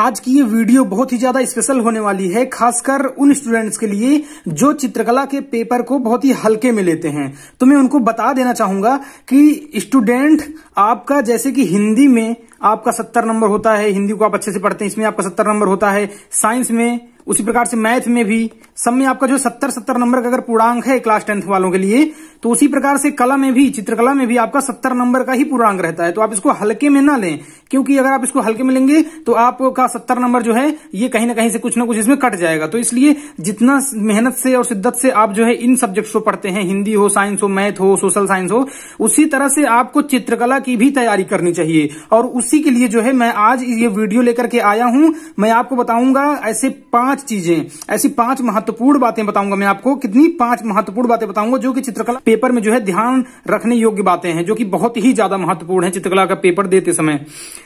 आज की ये वीडियो बहुत ही ज्यादा स्पेशल होने वाली है खासकर उन स्टूडेंट्स के लिए जो चित्रकला के पेपर को बहुत ही हल्के में लेते हैं तो मैं उनको बता देना चाहूंगा कि स्टूडेंट आपका जैसे कि हिंदी में आपका सत्तर नंबर होता है हिंदी को आप अच्छे से पढ़ते हैं इसमें आपका सत्तर नंबर होता है साइंस में उसी प्रकार से मैथ में भी सब में आपका जो सत्तर सत्तर नंबर का अगर पूर्णांक है क्लास टेंथ वालों के लिए तो उसी प्रकार से कला में भी चित्रकला में भी आपका सत्तर नंबर का ही पूर्णांक रहता है तो आप इसको हल्के में ना लें क्योंकि अगर आप इसको हल्के में लेंगे तो आपका सत्तर नंबर जो है ये कहीं ना कहीं से कुछ ना कुछ इसमें कट जाएगा तो इसलिए जितना मेहनत से और शिद्दत से आप जो है इन सब्जेक्ट्स को पढ़ते हैं हिंदी हो साइंस हो मैथ हो सोशल साइंस हो उसी तरह से आपको चित्रकला की भी तैयारी करनी चाहिए और उसी के लिए जो है मैं आज ये वीडियो लेकर के आया हूं मैं आपको बताऊंगा ऐसे पांच चीजें ऐसी पांच महत्वपूर्ण बातें बताऊंगा मैं आपको कितनी पांच महत्वपूर्ण बातें बताऊंगा जो कि चित्रकला पेपर में जो है ध्यान रखने योग्य बातें हैं जो कि बहुत ही ज्यादा महत्वपूर्ण है चित्रकला का पेपर देते समय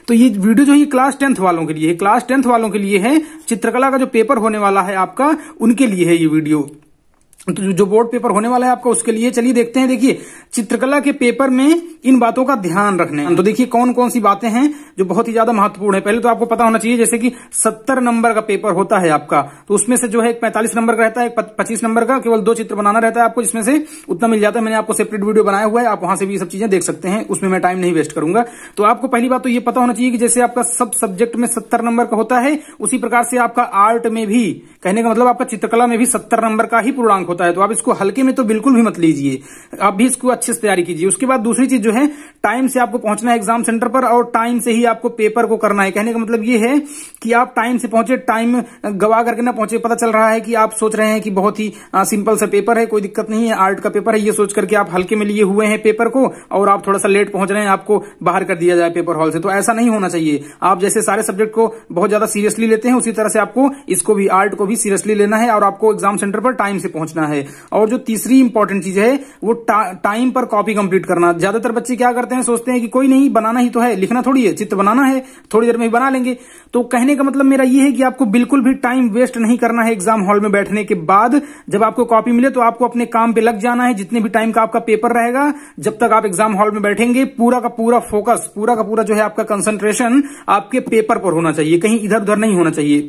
तो ये वीडियो जो है क्लास टेंथ वालों के लिए क्लास टेंथ वालों के लिए है चित्रकला का जो पेपर होने वाला है आपका उनके लिए है ये वीडियो तो जो बोर्ड पेपर होने वाला है आपका उसके लिए चलिए देखते हैं देखिए चित्रकला के पेपर में इन बातों का ध्यान रखने तो देखिए कौन कौन सी बातें हैं जो बहुत ही ज्यादा महत्वपूर्ण है पहले तो आपको पता होना चाहिए जैसे कि सत्तर नंबर का पेपर होता है आपका तो उसमें से जो है एक पैंतालीस नंबर का रहता है एक पच्चीस नंबर का केवल दो चित्र बनाना रहता है आपको जिसमें से उतना मिल जाता है मैंने आपको सेपरेट वीडियो बनाया हुआ है आप वहां से भी सब चीजें देख सकते हैं उसमें मैं टाइम नहीं वेस्ट करूंगा तो आपको पहली बात तो ये पता होना चाहिए कि जैसे आपका सब सब्जेक्ट में सत्तर नंबर का होता है उसी प्रकार से आपका आर्ट में भी कहने का मतलब आपका चित्रकला में भी सत्तर नंबर का ही पूर्णांक होता है तो आप इसको हल्के में तो बिल्कुल भी मत लीजिए आप भी इसको अच्छे से तैयारी कीजिए उसके बाद दूसरी चीज जो है टाइम से आपको पहुंचना है एग्जाम सेंटर पर और टाइम से ही आपको पेपर को करना है कहने का मतलब ये है कि आप टाइम से पहुंचे टाइम गवा करके ना पहुंचे पता चल रहा है कि आप सोच रहे हैं कि बहुत ही सिंपल सा पेपर है कोई दिक्कत नहीं है आर्ट का पेपर है ये सोच करके आप हल्के में लिए हुए हैं पेपर को और आप थोड़ा सा लेट पहुंच रहे हैं आपको बाहर कर दिया जाए पेपर हॉल से तो ऐसा नहीं होना चाहिए आप जैसे सारे सब्जेक्ट को बहुत ज्यादा सीरियसली लेते हैं उसी तरह से आपको इसको भी आर्ट को भी सीरियसली लेना है और आपको एग्जाम सेंटर पर टाइम से पहुंचना है करना है और जो तीसरी इंपॉर्टेंट चीज है वो टा, टाइम पर कॉपी कंप्लीट करना ज्यादातर बच्चे क्या करते हैं सोचते हैं कि कोई नहीं बनाना ही तो है लिखना थोड़ी है चित्र बनाना है थोड़ी देर में ही बना लेंगे तो कहने का मतलब मेरा यह है कि आपको बिल्कुल भी टाइम वेस्ट नहीं करना है एग्जाम हॉल में बैठने के बाद जब आपको कॉपी मिले तो आपको अपने काम पे लग जाना है जितने भी टाइम का आपका पेपर रहेगा जब तक आप एग्जाम हॉल में बैठेंगे पूरा का पूरा फोकस पूरा का पूरा जो है आपका कंसंट्रेशन आपके पेपर पर होना चाहिए कहीं इधर उधर नहीं होना चाहिए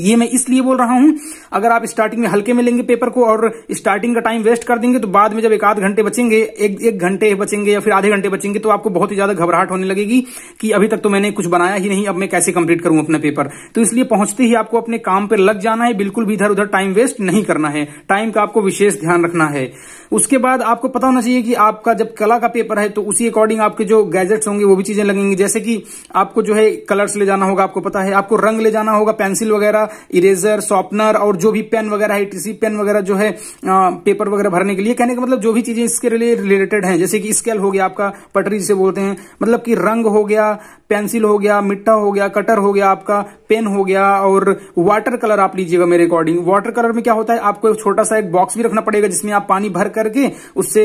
ये मैं इसलिए बोल रहा हूं अगर आप स्टार्टिंग में हल्के में लेंगे पेपर को और स्टार्टिंग का टाइम वेस्ट कर देंगे तो बाद में जब एक आध घंटे बचेंगे एक एक घंटे बचेंगे या फिर आधे घंटे बचेंगे तो आपको बहुत ही ज्यादा घबराहट होने लगेगी कि अभी तक तो मैंने कुछ बनाया ही नहीं अब मैं कैसे कंप्लीट करूं अपना पेपर तो इसलिए पहुंचते ही आपको अपने काम पर लग जाना है बिल्कुल भी इधर उधर टाइम वेस्ट नहीं करना है टाइम का आपको विशेष ध्यान रखना है उसके बाद आपको पता होना चाहिए कि आपका जब कला का पेपर है तो उसी अकॉर्डिंग आपके जो गैजेट्स होंगे वो भी चीजें लगेंगी जैसे कि आपको जो है कलर्स ले जाना होगा आपको पता है आपको रंग ले जाना होगा पेंसिल वगैरह इरेजर शॉर्पनर और जो भी पेन वगैरह है टीसी पेन वगैरह जो है आ, पेपर वगैरह भरने के लिए कहने का मतलब जो भी चीजें इसके लिए रिलेटेड है जैसे कि स्केल हो गया आपका पटरी जिसे बोलते हैं मतलब कि रंग हो गया पेंसिल हो गया मिट्टा हो गया कटर हो गया आपका पेन हो गया और वाटर कलर आप लीजिएगा मेरे अकॉर्डिंग वाटर कलर में क्या होता है आपको एक छोटा सा एक बॉक्स भी रखना पड़ेगा जिसमें आप पानी भर करके उससे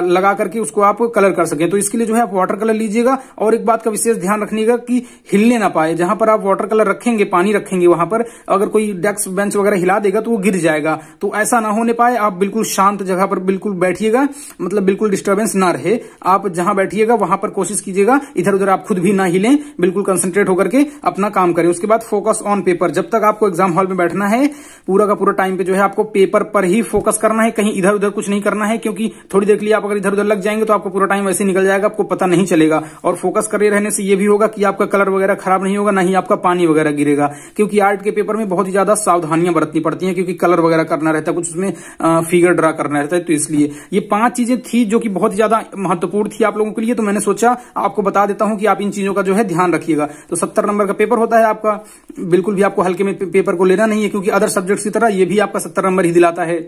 लगा करके उसको आप कलर कर सकें तो इसके लिए जो है आप वाटर कलर लीजिएगा और एक बात का विशेष ध्यान रखिएगा कि हिलने ना पाए जहां पर आप वाटर कलर रखेंगे पानी रखेंगे वहां पर अगर कोई डेस्क बेंच वगैरह हिला देगा तो वो गिर जाएगा तो ऐसा ना होने पाए आप बिल्कुल शांत जगह पर बिल्कुल बैठिएगा मतलब बिल्कुल डिस्टर्बेंस ना रहे आप जहां बैठिएगा वहां पर कोशिश कीजिएगा इधर उधर आप खुद भी ना हिलें बिल्कुल कंसंट्रेट होकर के अपना काम करें उसके बाद फोकस ऑन पेपर जब तक आपको एग्जाम हॉल में बैठना है पूरा का पूरा टाइम पे जो है आपको पेपर पर ही फोकस करना है कहीं इधर उधर कुछ नहीं करना है क्योंकि थोड़ी देर के लिए आप अगर इधर उधर लग जाएंगे तो आपको पूरा टाइम वैसे निकल जाएगा आपको पता नहीं चलेगा और फोकस करे रहने से यह भी होगा कि आपका कलर वगैरह खराब नहीं होगा ना ही आपका पानी वगैरह गिरेगा क्योंकि आर्ट के पेपर में बहुत ही ज्यादा सावधानियां बरतनी पड़ती हैं क्योंकि कलर वगैरह करना रहता है कुछ उसमें फिगर ड्रा करना रहता है तो इसलिए ये पांच चीजें थी जो कि बहुत ही ज्यादा महत्वपूर्ण थी आप लोगों के लिए तो मैंने सोचा आपको बता देता हूं कि आप इन चीजों का जो है ध्यान रखिएगा तो सत्तर नंबर का पेपर होता है आपका बिल्कुल भी आपको हल्के में पेपर को लेना नहीं है क्योंकि अदर सब्जेक्ट्स की तरह ये भी आपका सत्तर नंबर ही दिलाता है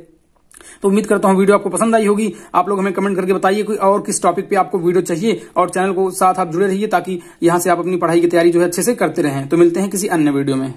तो उम्मीद करता हूँ वीडियो आपको पसंद आई होगी आप लोग हमें कमेंट करके बताइए कोई और किस टॉपिक पे आपको वीडियो चाहिए और चैनल को साथ आप जुड़े रहिए ताकि यहाँ से आप अपनी पढ़ाई की तैयारी जो है अच्छे से करते रहें तो मिलते हैं किसी अन्य वीडियो में